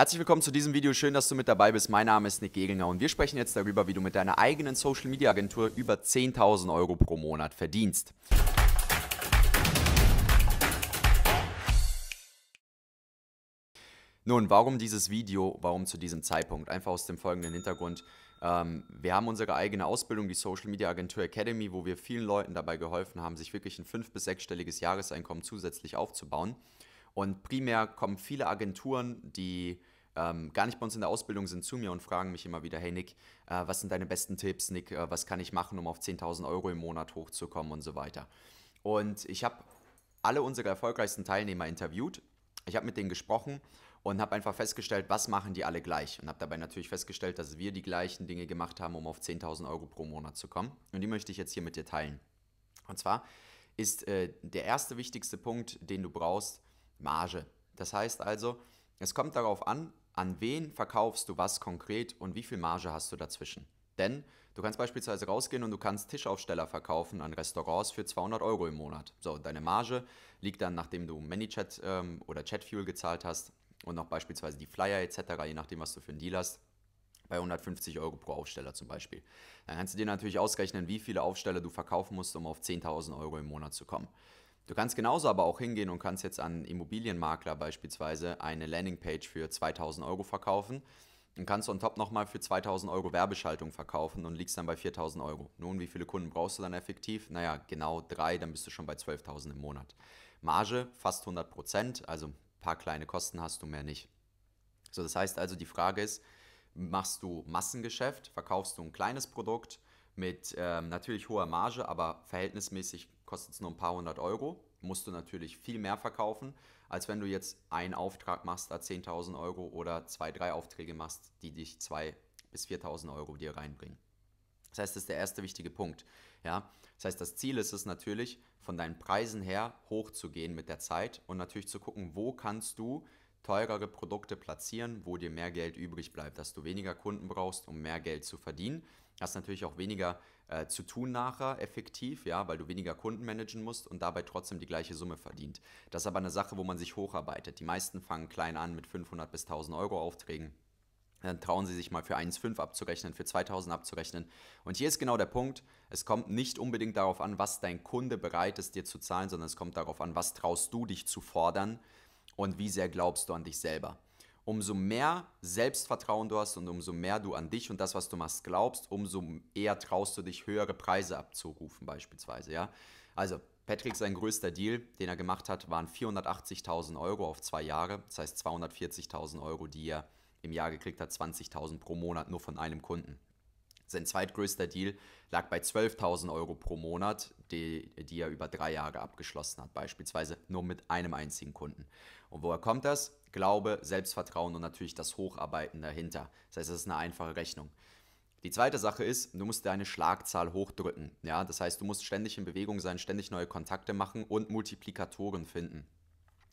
Herzlich willkommen zu diesem Video, schön, dass du mit dabei bist. Mein Name ist Nick Gegelner und wir sprechen jetzt darüber, wie du mit deiner eigenen Social Media Agentur über 10.000 Euro pro Monat verdienst. Nun, warum dieses Video, warum zu diesem Zeitpunkt? Einfach aus dem folgenden Hintergrund. Ähm, wir haben unsere eigene Ausbildung, die Social Media Agentur Academy, wo wir vielen Leuten dabei geholfen haben, sich wirklich ein fünf- bis sechsstelliges Jahreseinkommen zusätzlich aufzubauen. Und primär kommen viele Agenturen, die ähm, gar nicht bei uns in der Ausbildung sind, zu mir und fragen mich immer wieder, hey Nick, äh, was sind deine besten Tipps, Nick, äh, was kann ich machen, um auf 10.000 Euro im Monat hochzukommen und so weiter. Und ich habe alle unsere erfolgreichsten Teilnehmer interviewt, ich habe mit denen gesprochen und habe einfach festgestellt, was machen die alle gleich. Und habe dabei natürlich festgestellt, dass wir die gleichen Dinge gemacht haben, um auf 10.000 Euro pro Monat zu kommen. Und die möchte ich jetzt hier mit dir teilen. Und zwar ist äh, der erste wichtigste Punkt, den du brauchst, Marge. Das heißt also, es kommt darauf an, an wen verkaufst du was konkret und wie viel Marge hast du dazwischen. Denn du kannst beispielsweise rausgehen und du kannst Tischaufsteller verkaufen an Restaurants für 200 Euro im Monat. So, deine Marge liegt dann, nachdem du ManyChat ähm, oder ChatFuel gezahlt hast und auch beispielsweise die Flyer etc., je nachdem, was du für einen Deal hast, bei 150 Euro pro Aufsteller zum Beispiel. Dann kannst du dir natürlich ausrechnen, wie viele Aufsteller du verkaufen musst, um auf 10.000 Euro im Monat zu kommen. Du kannst genauso aber auch hingehen und kannst jetzt an Immobilienmakler beispielsweise eine Landingpage für 2000 Euro verkaufen und kannst on top nochmal für 2000 Euro Werbeschaltung verkaufen und liegst dann bei 4000 Euro. Nun, wie viele Kunden brauchst du dann effektiv? Naja, genau drei, dann bist du schon bei 12.000 im Monat. Marge fast 100 Prozent, also ein paar kleine Kosten hast du mehr nicht. So, das heißt also, die Frage ist, machst du Massengeschäft, verkaufst du ein kleines Produkt mit ähm, natürlich hoher Marge, aber verhältnismäßig kostet es nur ein paar hundert Euro, musst du natürlich viel mehr verkaufen, als wenn du jetzt einen Auftrag machst, da 10.000 Euro oder zwei, drei Aufträge machst, die dich 2.000 bis 4.000 Euro dir reinbringen. Das heißt, das ist der erste wichtige Punkt. Ja? Das heißt, das Ziel ist es natürlich, von deinen Preisen her hochzugehen mit der Zeit und natürlich zu gucken, wo kannst du teurere Produkte platzieren, wo dir mehr Geld übrig bleibt, dass du weniger Kunden brauchst, um mehr Geld zu verdienen. Hast natürlich auch weniger äh, zu tun nachher effektiv, ja, weil du weniger Kunden managen musst und dabei trotzdem die gleiche Summe verdient. Das ist aber eine Sache, wo man sich hocharbeitet. Die meisten fangen klein an mit 500 bis 1000 Euro Aufträgen. Dann trauen sie sich mal für 1,5 abzurechnen, für 2000 abzurechnen. Und hier ist genau der Punkt. Es kommt nicht unbedingt darauf an, was dein Kunde bereit ist, dir zu zahlen, sondern es kommt darauf an, was traust du dich zu fordern und wie sehr glaubst du an dich selber. Umso mehr Selbstvertrauen du hast und umso mehr du an dich und das, was du machst, glaubst, umso eher traust du dich, höhere Preise abzurufen beispielsweise. Ja? Also Patrick, sein größter Deal, den er gemacht hat, waren 480.000 Euro auf zwei Jahre. Das heißt 240.000 Euro, die er im Jahr gekriegt hat, 20.000 pro Monat nur von einem Kunden. Sein zweitgrößter Deal lag bei 12.000 Euro pro Monat, die, die er über drei Jahre abgeschlossen hat, beispielsweise nur mit einem einzigen Kunden. Und woher kommt das? Glaube, Selbstvertrauen und natürlich das Hocharbeiten dahinter. Das heißt, das ist eine einfache Rechnung. Die zweite Sache ist, du musst deine Schlagzahl hochdrücken. Ja, das heißt, du musst ständig in Bewegung sein, ständig neue Kontakte machen und Multiplikatoren finden.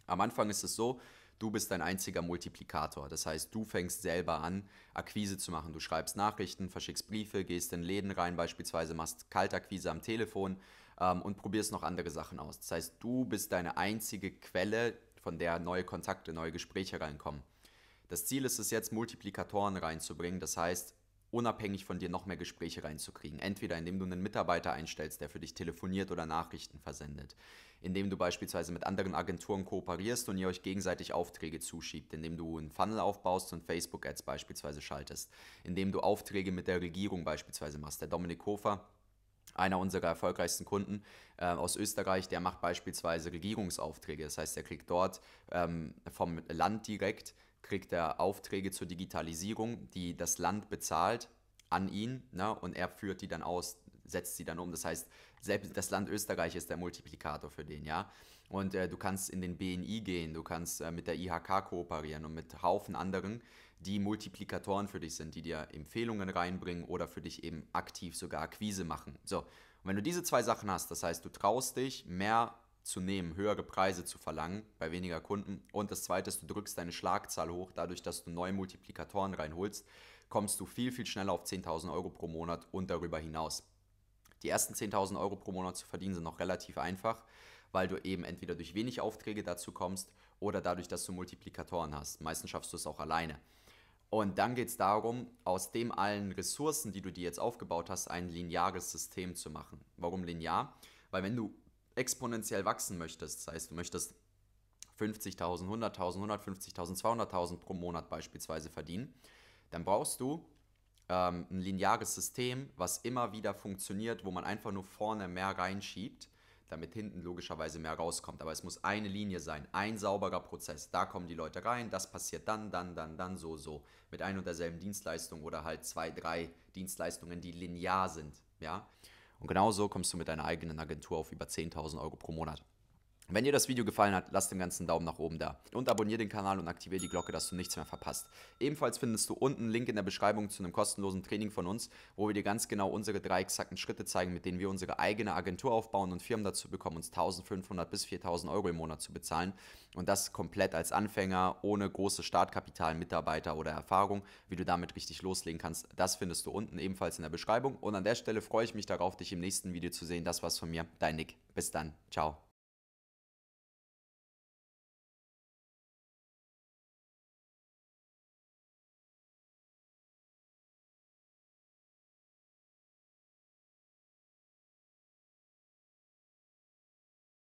Am Anfang ist es so, Du bist dein einziger Multiplikator. Das heißt, du fängst selber an, Akquise zu machen. Du schreibst Nachrichten, verschickst Briefe, gehst in Läden rein, beispielsweise machst Kaltakquise am Telefon ähm, und probierst noch andere Sachen aus. Das heißt, du bist deine einzige Quelle, von der neue Kontakte, neue Gespräche reinkommen. Das Ziel ist es jetzt, Multiplikatoren reinzubringen. Das heißt, unabhängig von dir noch mehr Gespräche reinzukriegen. Entweder indem du einen Mitarbeiter einstellst, der für dich telefoniert oder Nachrichten versendet. Indem du beispielsweise mit anderen Agenturen kooperierst und ihr euch gegenseitig Aufträge zuschiebt. Indem du einen Funnel aufbaust und Facebook-Ads beispielsweise schaltest. Indem du Aufträge mit der Regierung beispielsweise machst. Der Dominik Hofer einer unserer erfolgreichsten Kunden äh, aus Österreich, der macht beispielsweise Regierungsaufträge. Das heißt, er kriegt dort ähm, vom Land direkt kriegt er Aufträge zur Digitalisierung, die das Land bezahlt an ihn ne? und er führt die dann aus, setzt sie dann um. Das heißt, selbst das Land Österreich ist der Multiplikator für den, ja. Und äh, du kannst in den BNI gehen, du kannst äh, mit der IHK kooperieren und mit Haufen anderen, die Multiplikatoren für dich sind, die dir Empfehlungen reinbringen oder für dich eben aktiv sogar Akquise machen. So, und wenn du diese zwei Sachen hast, das heißt, du traust dich, mehr zu nehmen, höhere Preise zu verlangen bei weniger Kunden. Und das Zweite ist, du drückst deine Schlagzahl hoch, dadurch, dass du neue Multiplikatoren reinholst, kommst du viel, viel schneller auf 10.000 Euro pro Monat und darüber hinaus. Die ersten 10.000 Euro pro Monat zu verdienen sind noch relativ einfach, weil du eben entweder durch wenig Aufträge dazu kommst oder dadurch, dass du Multiplikatoren hast. Meistens schaffst du es auch alleine. Und dann geht es darum, aus dem allen Ressourcen, die du dir jetzt aufgebaut hast, ein lineares System zu machen. Warum linear? Weil wenn du exponentiell wachsen möchtest, das heißt, du möchtest 50.000, 100.000, 150.000, 200.000 pro Monat beispielsweise verdienen, dann brauchst du ähm, ein lineares System, was immer wieder funktioniert, wo man einfach nur vorne mehr reinschiebt, damit hinten logischerweise mehr rauskommt. Aber es muss eine Linie sein, ein sauberer Prozess. Da kommen die Leute rein, das passiert dann, dann, dann, dann, so, so. Mit ein und derselben Dienstleistung oder halt zwei, drei Dienstleistungen, die linear sind. Ja. Und genauso kommst du mit deiner eigenen Agentur auf über 10.000 Euro pro Monat. Wenn dir das Video gefallen hat, lass den ganzen Daumen nach oben da und abonniere den Kanal und aktiviere die Glocke, dass du nichts mehr verpasst. Ebenfalls findest du unten einen Link in der Beschreibung zu einem kostenlosen Training von uns, wo wir dir ganz genau unsere drei exakten Schritte zeigen, mit denen wir unsere eigene Agentur aufbauen und Firmen dazu bekommen, uns 1500 bis 4000 Euro im Monat zu bezahlen. Und das komplett als Anfänger, ohne große Startkapital, Mitarbeiter oder Erfahrung, wie du damit richtig loslegen kannst. Das findest du unten ebenfalls in der Beschreibung. Und an der Stelle freue ich mich darauf, dich im nächsten Video zu sehen. Das war's von mir, dein Nick. Bis dann. Ciao.